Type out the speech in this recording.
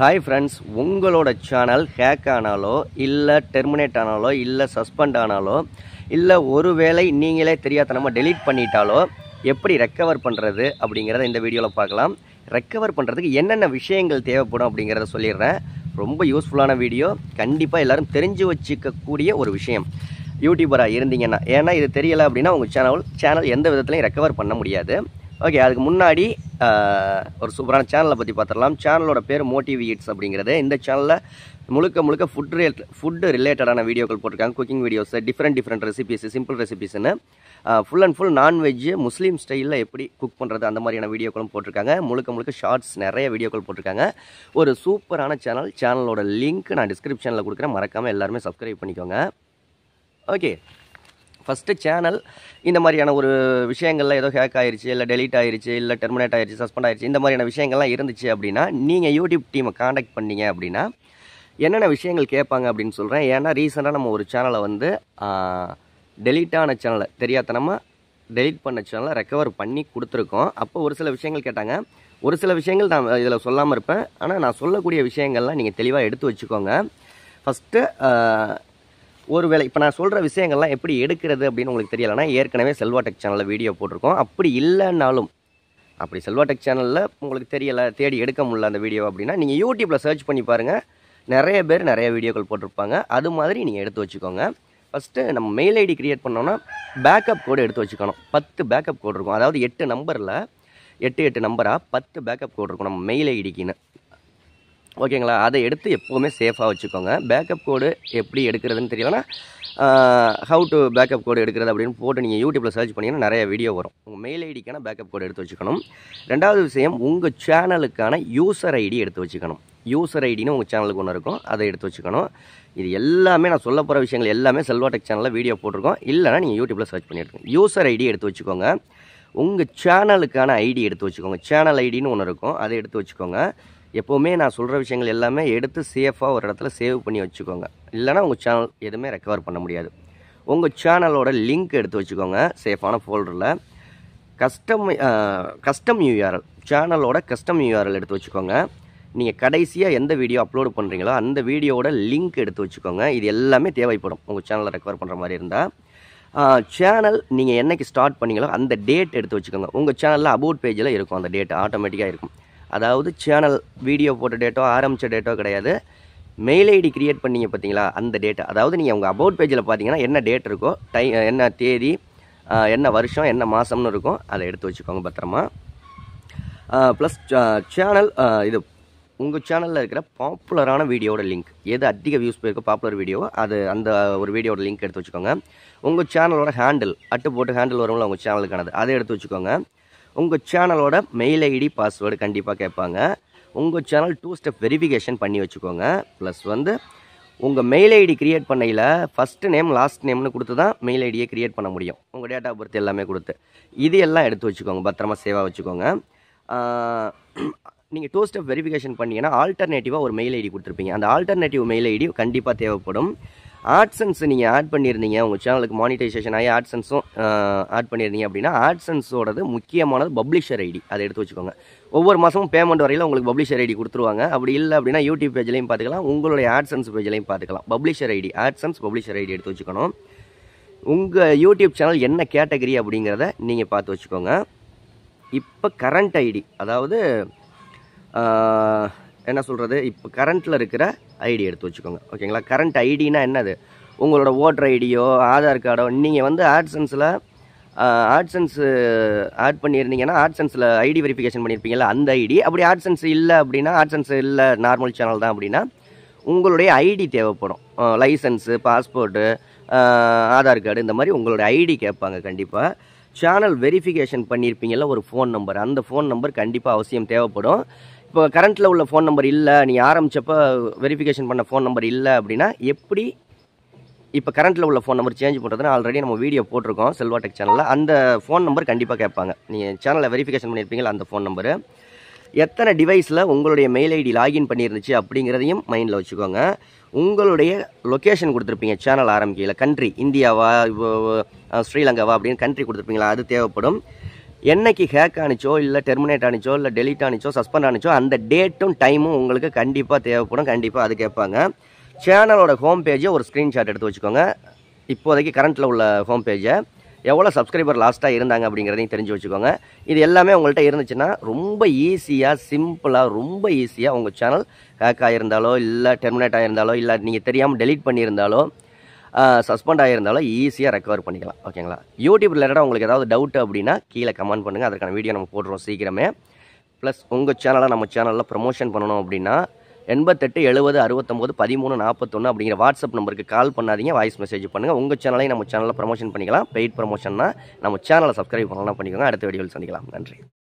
hi friends உங்களோட channel hack ஆனாலோ இல்லை டெர்மினேட் ஆனாலோ இல்லை சஸ்பெண்ட் ஆனாலோ இல்லை ஒருவேளை நீங்களே தெரியாதனமாக டெலீட் பண்ணிட்டாலோ எப்படி ரெக்கவர் பண்ணுறது அப்படிங்கிறத இந்த வீடியோவில் பார்க்கலாம் ரெக்கவர் பண்ணுறதுக்கு என்னென்ன விஷயங்கள் தேவைப்படும் அப்படிங்கிறத சொல்லிடுறேன் ரொம்ப யூஸ்ஃபுல்லான வீடியோ கண்டிப்பாக எல்லோரும் தெரிஞ்சு வச்சுக்கக்கூடிய ஒரு விஷயம் யூடியூபராக இருந்தீங்கன்னா ஏன்னா இது தெரியலை அப்படின்னா உங்கள் சேனல் சேனல் எந்த விதத்துலையும் ரெக்கவர் பண்ண முடியாது ஓகே அதுக்கு முன்னாடி ஒரு சூப்பரான சேனலை பற்றி பார்த்துடலாம் சேனலோட பேர் மோட்டிவ் ஈட்ஸ் அப்படிங்கிறது இந்த சேனலில் முழுக்க முழுக்க ஃபுட் ரிலேட் ஃபுட்டு ரிலேட்டடான வீடியோக்கள் போட்டிருக்காங்க cooking videos different different recipes simple ரெசிபிஸ்னு full and full non veg Muslim ஸ்டைலில் எப்படி குக் பண்ணுறது அந்த மாதிரியான வீடியோக்களும் போட்டிருக்காங்க முழுக்க முழுக்க ஷார்ட்ஸ் நிறைய வீடியோக்கள் போட்டிருக்காங்க ஒரு சூப்பரான சேனல் சேனலோட லிங்க் நான் டிஸ்கிரிப்ஷனில் கொடுக்குறேன் மறக்காமல் எல்லாருமே சப்ஸ்கிரைப் பண்ணிக்கோங்க ஓகே ஃபஸ்ட்டு சேனல் இந்த மாதிரியான ஒரு விஷயங்களில் ஏதோ ஹேக் ஆயிடுச்சு இல்லை டெலிட் ஆயிடுச்சு இல்லை டெர்மினேட் ஆயிடுச்சு சஸ்பெண்ட் ஆயிடுச்சு இந்த மாதிரியான விஷயங்கள்லாம் இருந்துச்சு அப்படின்னா நீங்கள் யூடியூப் டீமை காண்டாக்ட் பண்ணீங்க அப்படின்னா என்னென்ன விஷயங்கள் கேட்பாங்க அப்படின்னு சொல்கிறேன் ஏன்னா ரீசெண்டாக நம்ம ஒரு சேனலை வந்து டெலீட்டான சேனலை தெரியாதனமாக டெலிட் பண்ண சேனலை ரெக்கவர் பண்ணி கொடுத்துருக்கோம் அப்போ ஒரு சில விஷயங்கள் கேட்டாங்க ஒரு சில விஷயங்கள் நான் இதில் சொல்லாமல் இருப்பேன் ஆனால் நான் சொல்லக்கூடிய விஷயங்கள்லாம் நீங்கள் தெளிவாக எடுத்து வச்சுக்கோங்க ஃபஸ்ட்டு ஒரு வேலை இப்போ நான் சொல்கிற விஷயங்கள்லாம் எப்படி எடுக்கிறது அப்படின்னு உங்களுக்கு தெரியலைன்னா ஏற்கனவே செல்வா டெக் சேனலில் வீடியோ போட்டிருக்கோம் அப்படி இல்லைன்னாலும் அப்படி செல்வா டெக் சேனலில் உங்களுக்கு தெரியலை தேடி எடுக்க முடியல அந்த வீடியோ அப்படின்னா நீங்கள் யூடியூப்பில் சர்ச் பண்ணி பாருங்கள் நிறைய பேர் நிறைய வீடியோக்கள் போட்டிருப்பாங்க அது மாதிரி நீங்கள் எடுத்து வச்சுக்கோங்க ஃபஸ்ட்டு நம்ம மெயில் ஐடி க்ரியேட் பண்ணோன்னா பேக்கப் கோடு எடுத்து வச்சுக்கணும் பத்து பேக்கப் கோடு இருக்கும் அதாவது எட்டு நம்பரில் எட்டு எட்டு நம்பராக பத்து பேக்கப் கோடு இருக்கும் நம்ம மெயில் ஐடிக்குன்னு ஓகேங்களா அதை எடுத்து எப்போவுமே சேஃபாக வச்சுக்கோங்க பேக்கப் கோடு எப்படி எடுக்கிறதுன்னு தெரியலன்னா ஹவு டு பேக்கப் கோடு எடுக்கிறது அப்படின்னு போட்டு நீங்கள் யூடியூப்பில் சர்ச் பண்ணிங்கன்னா நிறைய வீடியோ வரும் உங்கள் மெயில் ஐடிக்கான பேக்கப் கோடு எடுத்து வச்சுக்கணும் ரெண்டாவது விஷயம் உங்கள் சேனலுக்கான யூசர் ஐடி எடுத்து வச்சுக்கணும் யூசர் ஐடின்னு உங்கள் சேனலுக்கு ஒன்று இருக்கும் அதை எடுத்து வச்சுக்கணும் இது எல்லாமே நான் சொல்ல போகிற விஷயங்கள் எல்லாமே செல்வா டெக் சேனலில் வீடியோ போட்டிருக்கோம் இல்லைனா நீங்கள் யூடியூப்பில் சர்ச் பண்ணியிருக்கோம் யூசர் ஐடி எடுத்து வச்சுக்கோங்க உங்கள் சேனலுக்கான ஐடி எடுத்து வச்சுக்கோங்க சேனல் ஐடின்னு ஒன்று இருக்கும் அதை எடுத்து வச்சுக்கோங்க எப்போவுமே நான் சொல்கிற விஷயங்கள் எல்லாமே எடுத்து சேஃபாக ஒரு இடத்துல சேவ் பண்ணி வச்சுக்கோங்க இல்லைனா உங்கள் சேனல் எதுவுமே ரெக்கவர் பண்ண முடியாது உங்கள் சேனலோட லிங்க் எடுத்து வச்சுக்கோங்க சேஃபான ஃபோல்டரில் கஸ்டம் கஸ்டம் யூஆர்எல் சேனலோட கஸ்டம் யூஆர்எல் எடுத்து வச்சுக்கோங்க நீங்கள் கடைசியாக எந்த வீடியோ அப்லோடு பண்ணுறீங்களோ அந்த வீடியோவோட லிங்க் எடுத்து வச்சுக்கோங்க இது எல்லாமே தேவைப்படும் உங்கள் சேனலில் ரெக்கவர் பண்ணுற மாதிரி இருந்தால் சேனல் நீங்கள் என்றைக்கு ஸ்டார்ட் பண்ணீங்களோ அந்த டேட் எடுத்து வச்சுக்கோங்க உங்கள் சேனலில் அபவுட் பேஜில் இருக்கும் அந்த டேட் ஆட்டோமேட்டிக்காக இருக்கும் அதாவது சேனல் வீடியோ போட்ட டேட்டோ ஆரம்பித்த டேட்டோ கிடையாது மெயில் ஐடி க்ரியேட் பண்ணிங்க பார்த்தீங்களா அந்த டேட்டா அதாவது நீங்கள் உங்கள் அபவுட் பேஜில் பார்த்தீங்கன்னா என்ன டேட் இருக்கோ டை என்ன தேதி என்ன வருஷம் என்ன மாதம்னு இருக்கும் அதை எடுத்து வச்சுக்கோங்க பத்திரமா ப்ளஸ் சேனல் இது உங்கள் சேனலில் இருக்கிற பாப்புலரான வீடியோட லிங்க் எது அதிக வியூஸ் போயிருக்கோ பாப்புலர் வீடியோவோ அது அந்த ஒரு வீடியோட லிங்க் எடுத்து வச்சுக்கோங்க உங்கள் சேனலோட ஹேண்டில் அட்டு போட்டு ஹேண்டில் வரும்ல உங்கள் சேனலுக்கானது அதை எடுத்து வச்சுக்கோங்க உங்கள் சேனலோட மெயில் ஐடி பாஸ்வேர்டு கண்டிப்பாக கேட்பாங்க உங்கள் சேனல் டூ ஸ்டெப் வெரிஃபிகேஷன் பண்ணி வச்சுக்கோங்க ப்ளஸ் வந்து உங்கள் மெயில் ஐடி கிரியேட் பண்ணையில் ஃபஸ்ட்டு நேம் லாஸ்ட் நேம்னு கொடுத்து தான் மெயில் ஐடியை கிரியேட் பண்ண முடியும் உங்கள் டேட் ஆஃப் பர்த் எல்லாமே கொடுத்து இது எல்லாம் எடுத்து வச்சுக்கோங்க பத்திரமா சேவாக வச்சுக்கோங்க நீங்கள் டூ ஸ்டெப் வெரிஃபிகேஷன் பண்ணிங்கன்னா ஆல்டர்னேட்டிவாக ஒரு மெயில் ஐடி கொடுத்துருப்பீங்க அந்த ஆல்டர்னேட்டிவ் மெயில் ஐடி கண்டிப்பாக தேவைப்படும் ஆட்சன்ஸ் நீங்கள் ஆட் பண்ணியிருந்தீங்க உங்கள் சேனலுக்கு மானிட்டைசேஷன் ஆகி ஆட்சன்ஸும் ஆட் பண்ணியிருந்தீங்க அப்படின்னா ஆட்சன்ஸோடது முக்கியமானது பப்ளிஷர் ஐடி அதை எடுத்து வச்சுக்கோங்க ஒவ்வொரு மாதமும் பேமெண்ட் வரையில் உங்களுக்கு பப்ளிஷர் ஐடி கொடுத்துருவாங்க அப்படி இல்லை அப்படின்னா யூடியூப் பேஜ்லையும் பார்த்துக்கலாம் உங்களுடைய ஆட்சன்ஸ் பேஜ்லையும் பார்த்துக்கலாம் publisher ID AdSense publisher ID எடுத்து வச்சுக்கணும் உங்கள் யூடியூப் சேனல் என்ன கேட்டகரி அப்படிங்கிறத நீங்கள் பார்த்து வச்சுக்கோங்க இப்போ கரண்ட் ஐடி அதாவது என்ன சொல்கிறது இப்போ கரண்ட்டில் இருக்கிற ஐடி எடுத்து வச்சுக்கோங்க ஓகேங்களா கரண்ட் ஐடினா என்னது உங்களோட ஓட்டர் ஐடியோ ஆதார் கார்டோ நீங்கள் வந்து ஆட்சன்ஸில் ஆட்சன்ஸு ஆட் பண்ணியிருந்தீங்கன்னா ஆட்சன்ஸில் ஐடி வெரிஃபிகேஷன் பண்ணியிருப்பீங்களா அந்த ஐடி அப்படி ஆட்சன்ஸ் இல்லை அப்படின்னா ஆட்சன்ஸ் இல்லை நார்மல் சேனல் தான் அப்படின்னா உங்களுடைய ஐடி தேவைப்படும் லைசன்ஸு பாஸ்போர்ட்டு ஆதார் கார்டு இந்த மாதிரி உங்களுடைய ஐடி கேட்பாங்க கண்டிப்பாக சேனல் வெரிஃபிகேஷன் பண்ணியிருப்பீங்கல்ல ஒரு ஃபோன் நம்பர் அந்த ஃபோன் நம்பர் கண்டிப்பாக அவசியம் தேவைப்படும் இப்போ கரண்ட்டில் உள்ள ஃபோன் நம்பர் இல்லை நீ ஆரம்பித்தப்போ வெரிஃபிகேஷன் பண்ண ஃபோன் நம்பர் இல்லை அப்படின்னா எப்படி இப்போ கரண்ட்டில் உள்ள ஃபோன் நம்பர் சேஞ்ச் பண்ணுறதுனா ஆல்ரெடி நம்ம வீடியோ போட்டிருக்கோம் செல்வாடெக் சேனலில் அந்த ஃபோன் நம்பர் கண்டிப்பாக கேட்பாங்க நீங்கள் சேனலில் வெரிஃபிகேஷன் பண்ணியிருப்பீங்களா அந்த ஃபோன் நம்பரு எத்தனை டிவைஸில் உங்களுடைய மெயில் ஐடி லாகின் பண்ணியிருந்துச்சு அப்படிங்கிறதையும் மைண்டில் வச்சுக்கோங்க உங்களுடைய லொக்கேஷன் கொடுத்துருப்பீங்க சேனல் ஆரம்பிக்கல கண்ட்ரி இந்தியாவா ஸ்ரீலங்காவா அப்படின்னு கண்ட்ரி கொடுத்துருப்பீங்களா அது தேவைப்படும் என்னைக்கு ஹேக் ஆணிச்சோ இல்லை டெர்மினேட் ஆணிச்சோ இல்லை டெலிட் ஆணிச்சோ சஸ்பெண்ட் ஆணிச்சோ அந்த டேட்டும் டைமும் உங்களுக்கு கண்டிப்பாக தேவைப்படும் கண்டிப்பாக அது கேட்பாங்க சேனலோட ஹோம் பேஜை ஒரு ஸ்க்ரீன்ஷாட் எடுத்து வச்சுக்கோங்க இப்போதைக்கு கரண்ட்டில் உள்ள ஹோம் பேஜை எவ்வளோ சப்ஸ்கிரைபர் லாஸ்ட்டாக இருந்தாங்க அப்படிங்கிறதையும் தெரிஞ்சு வச்சுக்கோங்க இது எல்லாமே உங்கள்கிட்ட இருந்துச்சுன்னா ரொம்ப ஈஸியாக சிம்பிளாக ரொம்ப ஈஸியாக உங்கள் சேனல் ஹேக் ஆகியிருந்தாலோ இல்லை டெர்மினேட் ஆகியிருந்தாலோ இல்லை நீங்கள் தெரியாமல் டெலீட் பண்ணியிருந்தாலோ சஸ்பெண்ட் ஆகியிருந்தாலும் ஈஸியாக ரெக்கவர் பண்ணிக்கலாம் ஓகேங்களா யூடியூப் ரிலேட்டடாக உங்களுக்கு ஏதாவது டவுட்டு அப்படின்னா கீழே கமெண்ட் பண்ணுங்கள் அதற்கான வீடியோ நம்ம போடுறோம் சீக்கிரமே ப்ளஸ் உங்கள் சேனலை நம்ம சேனலில் ப்ரமோஷன் பண்ணணும் அப்படின்னா எண்பத்தெட்டு எழுபது அறுபத்தொம்போது பதிமூணு நாற்பத்தொன்று அப்படிங்கிற வாட்ஸ்அப் நம்பருக்கு கால் பண்ணாதீங்க வாய்ஸ் மெசேஜ் பண்ணுங்கள் உங்கள் சேனலையும் நம்ம சேனலில் ப்ரமோஷன் பண்ணிக்கலாம் பெய்ட் ப்ரமோஷன்னா நம்ம சேனலை சப்ஸ்கிரைப் பண்ணலாம் பண்ணிக்கோங்க அடுத்த வீடியோவில் சந்திக்கலாம் நன்றி